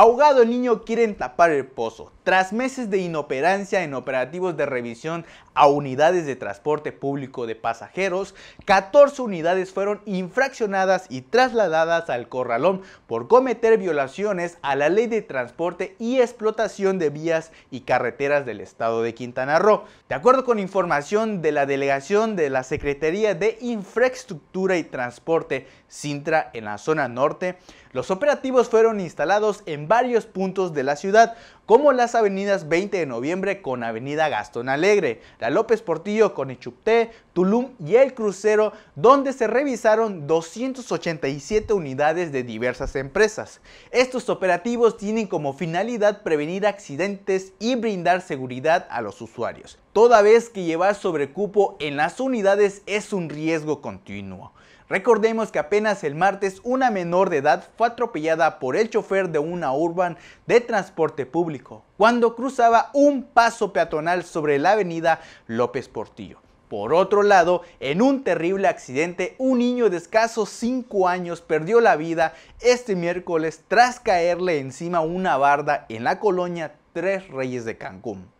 Ahogado el niño quieren tapar el pozo. Tras meses de inoperancia en operativos de revisión a unidades de transporte público de pasajeros, 14 unidades fueron infraccionadas y trasladadas al corralón por cometer violaciones a la ley de transporte y explotación de vías y carreteras del estado de Quintana Roo. De acuerdo con información de la delegación de la Secretaría de Infraestructura y Transporte Sintra en la zona norte, los operativos fueron instalados en varios puntos de la ciudad, como las avenidas 20 de noviembre con Avenida Gastón Alegre, la López Portillo con Echupté, Tulum y El Crucero, donde se revisaron 287 unidades de diversas empresas. Estos operativos tienen como finalidad prevenir accidentes y brindar seguridad a los usuarios, toda vez que llevar sobrecupo en las unidades es un riesgo continuo. Recordemos que apenas el martes una menor de edad fue atropellada por el chofer de una urban de transporte público cuando cruzaba un paso peatonal sobre la avenida López Portillo. Por otro lado, en un terrible accidente, un niño de escasos 5 años perdió la vida este miércoles tras caerle encima una barda en la colonia Tres Reyes de Cancún.